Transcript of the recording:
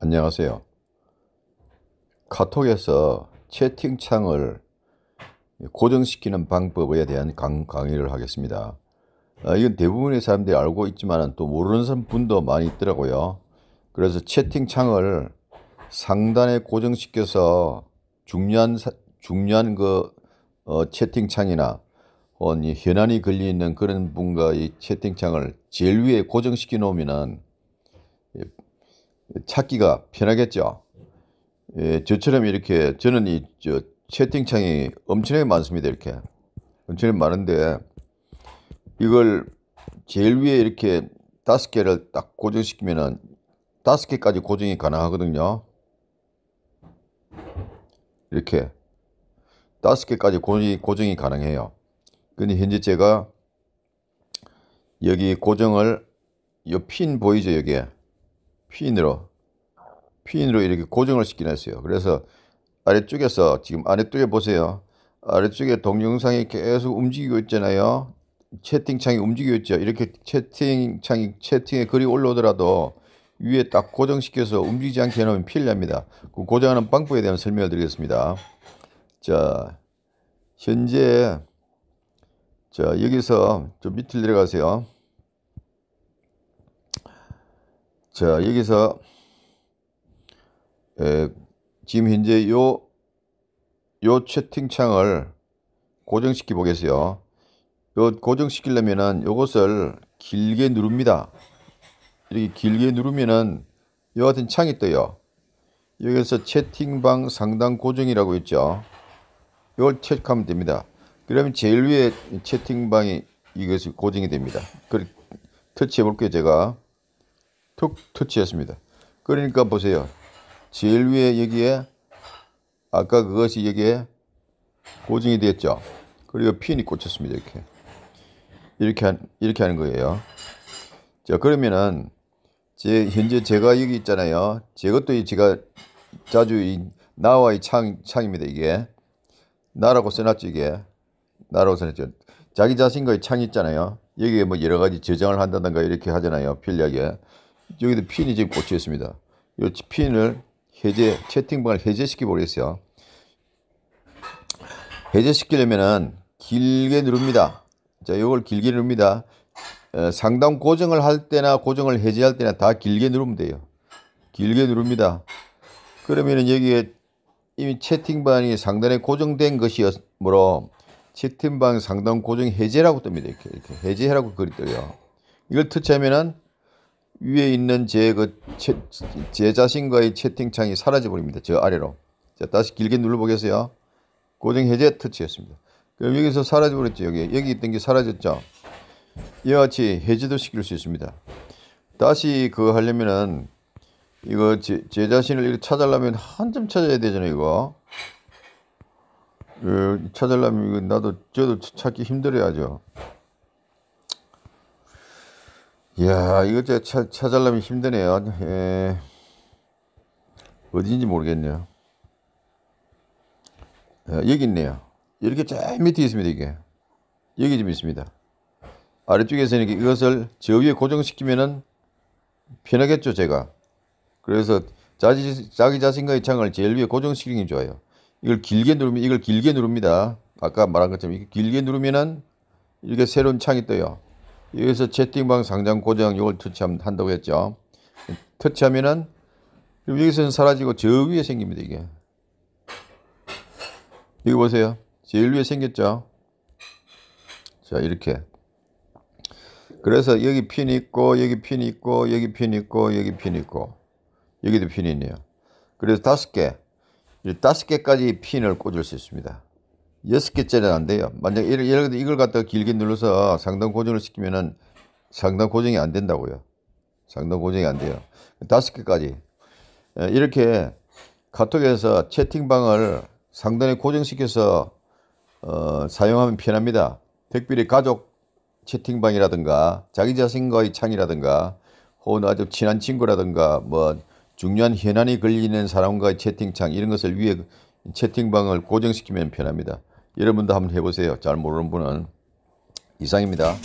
안녕하세요. 카톡에서 채팅창을 고정시키는 방법에 대한 강, 강의를 하겠습니다. 어, 이건 대부분의 사람들이 알고 있지만 또 모르는 분도 많이 있더라고요. 그래서 채팅창을 상단에 고정시켜서 중요한, 중요한 그 어, 채팅창이나 어, 현안이 걸려 있는 그런 분과의 채팅창을 제일 위에 고정시켜 놓으면 찾기가 편하겠죠. 예, 저처럼 이렇게 저는 이저 채팅창이 엄청나게 많습니다. 이렇게 엄청나게 많은데 이걸 제일 위에 이렇게 다섯 개를 딱 고정시키면은 다섯 개까지 고정이 가능하거든요. 이렇게 다섯 개까지 고정이 가능해요. 근데 현재 제가 여기 고정을 이핀 보이죠 여기에 핀으로 핀으로 이렇게 고정을 시켜놨어요. 그래서 아래쪽에서 지금 아래쪽에 보세요. 아래쪽에 동영상이 계속 움직이고 있잖아요. 채팅창이 움직이고 있죠. 이렇게 채팅창이 채팅에 글이 올라오더라도 위에 딱 고정시켜서 움직이지 않게 해놓으면 필요합니다. 그 고정하는 방법에 대한 설명을 드리겠습니다. 자, 현재 자, 여기서 좀 밑을 내려가세요. 자, 여기서 에, 지금 현재 요, 요 채팅창을 고정시키 보겠어요. 요 고정시키려면은 요것을 길게 누릅니다. 이렇게 길게 누르면은 요 같은 창이 떠요. 여기서 채팅방 상단 고정이라고 있죠. 이걸 채택하면 됩니다. 그러면 제일 위에 채팅방이 이것이 고정이 됩니다. 그걸 터치해 볼게요. 제가 툭 터치했습니다. 그러니까 보세요. 제일 위에 여기에 아까 그것이 여기에 고정이 되었죠. 그리고 핀이 꽂혔습니다. 이렇게 이렇게 한, 이렇게 하는 거예요. 자 그러면은 제 현재 제가 여기 있잖아요. 제 것도 제가 자주 이 나와의 창 창입니다. 이게 나라고 써놨지 이게 나라고 써놨죠 자기 자신과의 창이 있잖아요 여기에 뭐 여러 가지 저장을 한다든가 이렇게 하잖아요 필리하게 여기도 핀이 지금 꽂혀 있습니다 이 핀을 해제 채팅방을 해제시키 버리겠어요 해제시키려면은 길게 누릅니다 자 이걸 길게 누릅니다 에, 상담 고정을 할 때나 고정을 해제할 때나 다 길게 누르면 돼요 길게 누릅니다 그러면은 여기에 이미 채팅방이 상단에 고정된 것이므로 채팅방 상단 고정 해제라고 뜹니다. 이렇게, 이렇게 해제하라고 글이 떠요. 이걸 터치하면은 위에 있는 제, 그, 채, 제 자신과의 채팅창이 사라져버립니다. 저 아래로. 자, 다시 길게 눌러보겠어요. 고정 해제 터치였습니다 그럼 여기서 사라져버렸죠. 여기. 여기 있던 게 사라졌죠. 이와 같이 해제도 시킬 수 있습니다. 다시 그거 하려면은 이거 제, 제 자신을 이렇게 찾으려면 한 점 찾아야 되잖아요, 이거. 예, 찾으려면 이거 나도 저도 찾기 힘들어야죠. 이야, 이거 제가 찾, 찾으려면 힘드네요. 예. 어딘지 모르겠네요. 예, 여기 있네요. 이렇게 쫙 밑에 있습니다, 이게. 여기 좀 있습니다. 아래쪽에서 이렇게 이것을 저 위에 고정시키면은 편하겠죠, 제가. 그래서 자기, 자기 자신과의 창을 제일 위에 고정시키는 게 좋아요. 이걸 길게 누르면 이걸 길게 누릅니다. 아까 말한 것처럼 이렇게 길게 누르면은 이렇게 새로운 창이 떠요. 여기서 채팅방 상장 고정 이걸 터치한다고 했죠. 터치하면은 여기서는 사라지고 저 위에 생깁니다 이게. 여기 보세요. 제일 위에 생겼죠. 자 이렇게. 그래서 여기 핀이 있고 여기 핀이 있고 여기 핀이 있고 여기 핀이 있고. 여기도 핀이 있네요. 그래서 다섯 개, 다섯 개까지 핀을 꽂을 수 있습니다. 여섯 개째는 안 돼요. 만약 예를, 예를 들어 이걸 갖다가 길게 눌러서 상단 고정을 시키면은 상단 고정이 안 된다고요. 상단 고정이 안 돼요. 다섯 개까지. 예, 이렇게 카톡에서 채팅방을 상단에 고정시켜서 어, 사용하면 편합니다. 특별히 가족 채팅방이라든가 자기 자신과의 창이라든가 혹은 아주 친한 친구라든가 뭐 중요한 현안이 걸리는 사람과의 채팅창 이런 것을 위해 채팅방을 고정시키면 편합니다. 여러분도 한번 해보세요. 잘 모르는 분은 이상입니다.